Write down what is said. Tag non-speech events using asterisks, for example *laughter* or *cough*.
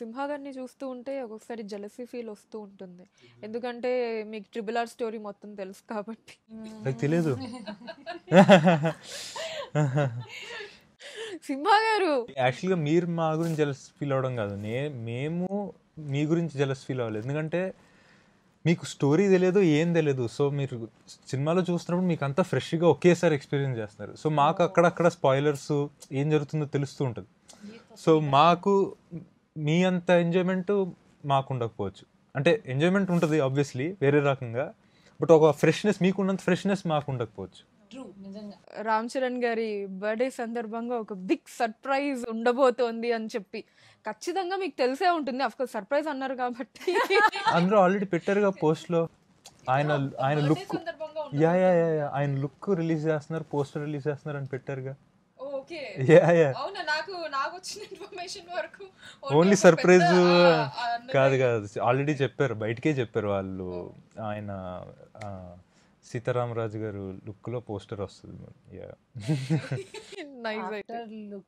సింహా గారిని చూస్తూ ఉంటే ఒక్కొక్కసారి జలసి ఫీల్ వస్తూ ఉంటుంది ఎందుకంటే మీకు ట్రిబుల్ ఆర్ స్టోరీ మొత్తం తెలుసు కాబట్టి నాకు తెలియదు *laughs* సింహా గారు యాక్చువల్గా మీరు మా గురించి జలస్ ఫీల్ అవడం కాదు నే మేము మీ గురించి జలస్ ఫీల్ అవ్వలేదు ఎందుకంటే మీకు స్టోరీ తెలియదు ఏం తెలియదు సో మీరు సినిమాలో చూస్తున్నప్పుడు మీకు అంతా ఫ్రెష్గా ఒకేసారి ఎక్స్పీరియన్స్ చేస్తున్నారు సో మాకు అక్కడక్కడ స్పాయిలర్స్ ఏం జరుగుతుందో తెలుస్తూ ఉంటుంది సో మాకు మీ అంత ఎంజాయ్మెంట్ మాకు ఉండకపోవచ్చు అంటే ఎంజాయ్మెంట్ ఉంటుంది ఆబ్వియస్లీ వేరే రకంగా బట్ ఒక ఫ్రెష్నెస్ మీకున్నంత ఫ్రెష్నెస్ మాకు ఉండకపోవచ్చు రామ్ చరణ్ గారి బర్త్డే సందర్భంగా ఒక బిగ్ సర్ప్రైజ్ ఉండబోతోంది అని చెప్పి ఖచ్చితంగా మీకు తెలిసే ఉంటుంది అఫ్కోర్స్ సర్ప్రైజ్ అన్నారు కాబట్టి అందరూ ఆల్రెడీ పెట్టారుగా పోస్ట్ లో ఆయన ఆయన లుక్ యా యా యా ఆయన లుక్ రిలీజ్ చేస్తున్నారు పోస్టర్ రిలీజ్ చేస్తున్నారు అని పెట్టారుగా యా oh, యా నాకు నాకు వచ్చిన ఇన్ఫర్మేషన్ వరకు ఓన్లీ సర్ప్రైజ్ కాదు కాదు ఆల్రెడీ చెప్పారు బయటకే చెప్పారు వాళ్ళు ఆయన సీతారామరాజు గారు లుక్ లో పోస్టర్ వస్తుంది *laughs*